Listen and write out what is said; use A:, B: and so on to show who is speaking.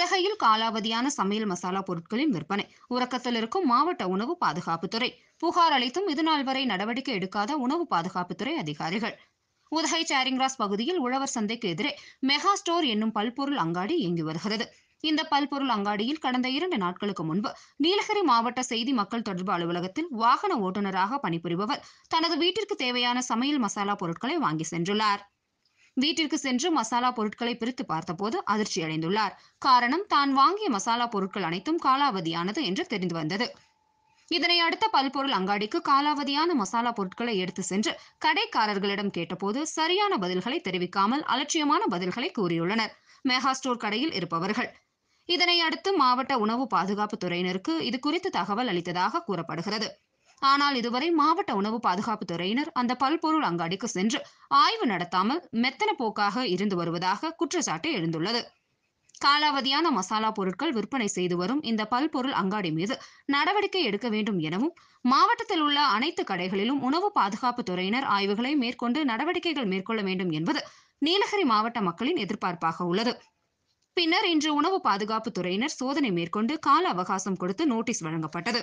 A: உதகையில் காலாவதியான சமையல் மசாலா பொருட்களின் விற்பனை உறக்கத்தில் இருக்கும் மாவட்ட உணவு பாதுகாப்புத்துறை புகார் அளித்தும் இதுநாள் வரை நடவடிக்கை எடுக்காத உணவு பாதுகாப்புத்துறை அதிகாரிகள் உதகை சேரிங்ராஸ் பகுதியில் உழவர் சந்தைக்கு எதிரே மெகா ஸ்டோர் என்னும் பல்பொருள் அங்காடி இயங்கி வருகிறது இந்த பல்பொருள் அங்காடியில் கடந்த இரண்டு நாட்களுக்கு முன்பு நீலகிரி மாவட்ட செய்தி மக்கள் தொடர்பு அலுவலகத்தில் வாகன ஓட்டுநராக பணிபுரிபவர் தனது வீட்டிற்கு தேவையான சமையல் மசாலா பொருட்களை வாங்கி சென்றுள்ளார் வீட்டிற்கு சென்று மசாலா பொருட்களை பிரித்து பார்த்தபோது அதிர்ச்சி அடைந்துள்ளார் காரணம் தான் வாங்கிய மசாலா பொருட்கள் அனைத்தும் காலாவதியானது என்று தெரிந்து வந்தது இதனை அடுத்த பல்பொருள் அங்காடிக்கு காலாவதியான மசாலா பொருட்களை எடுத்து சென்று கடைக்காரர்களிடம் கேட்டபோது சரியான பதில்களை தெரிவிக்காமல் அலட்சியமான பதில்களை கூறியுள்ளனர் மெகா ஸ்டோர் கடையில் இருப்பவர்கள் இதனை அடுத்து மாவட்ட உணவு பாதுகாப்பு துறையினருக்கு இது குறித்து தகவல் அளித்ததாக கூறப்படுகிறது ஆனால் இதுவரை மாவட்ட உணவு பாதுகாப்பு துறையினர் அந்த பல்பொருள் அங்காடிக்கு சென்று ஆய்வு நடத்தாமல் மெத்தன போக்காக இருந்து வருவதாக குற்றச்சாட்டு எழுந்துள்ளது காலாவதியான மசாலா பொருட்கள் விற்பனை செய்து வரும் இந்த பல்பொருள் அங்காடி மீது நடவடிக்கை எடுக்க வேண்டும் எனவும் மாவட்டத்தில் உள்ள அனைத்து கடைகளிலும் உணவு பாதுகாப்பு துறையினர் ஆய்வுகளை மேற்கொண்டு நடவடிக்கைகள் மேற்கொள்ள வேண்டும் என்பது நீலகிரி மாவட்ட மக்களின் எதிர்பார்ப்பாக உள்ளது பின்னர் இன்று உணவு பாதுகாப்பு துறையினர் சோதனை மேற்கொண்டு கால அவகாசம் கொடுத்து நோட்டீஸ் வழங்கப்பட்டது